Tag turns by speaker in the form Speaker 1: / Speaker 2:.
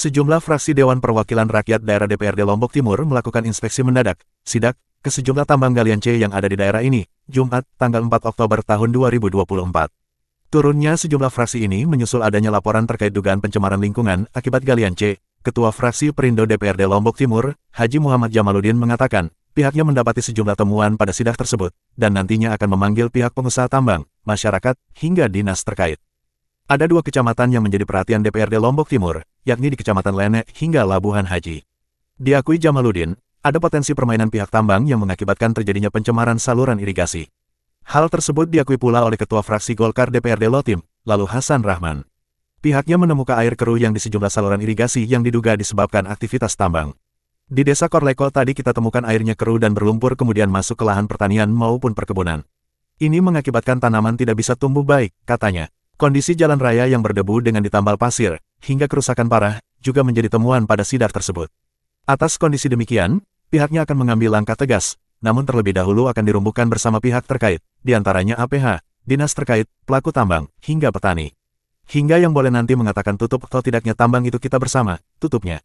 Speaker 1: Sejumlah fraksi Dewan Perwakilan Rakyat Daerah DPRD Lombok Timur melakukan inspeksi mendadak, sidak, ke sejumlah tambang galian C yang ada di daerah ini, Jumat, tanggal 4 Oktober tahun 2024. Turunnya sejumlah fraksi ini menyusul adanya laporan terkait dugaan pencemaran lingkungan akibat galian C. Ketua Fraksi Perindo DPRD Lombok Timur, Haji Muhammad Jamaludin mengatakan, pihaknya mendapati sejumlah temuan pada sidak tersebut, dan nantinya akan memanggil pihak pengusaha tambang, masyarakat, hingga dinas terkait. Ada dua kecamatan yang menjadi perhatian DPRD Lombok Timur, yakni di Kecamatan Lene hingga Labuhan Haji. Diakui Jamaludin, ada potensi permainan pihak tambang yang mengakibatkan terjadinya pencemaran saluran irigasi. Hal tersebut diakui pula oleh Ketua Fraksi Golkar DPRD Lotim, lalu Hasan Rahman. Pihaknya menemukan air keruh yang di sejumlah saluran irigasi yang diduga disebabkan aktivitas tambang. Di desa Korleko tadi kita temukan airnya keruh dan berlumpur kemudian masuk ke lahan pertanian maupun perkebunan. Ini mengakibatkan tanaman tidak bisa tumbuh baik, katanya. Kondisi jalan raya yang berdebu dengan ditambal pasir, hingga kerusakan parah, juga menjadi temuan pada sidar tersebut. Atas kondisi demikian, pihaknya akan mengambil langkah tegas, namun terlebih dahulu akan dirumbuhkan bersama pihak terkait, diantaranya APH, dinas terkait, pelaku tambang, hingga petani. Hingga yang boleh nanti mengatakan tutup atau tidaknya tambang itu kita bersama, tutupnya.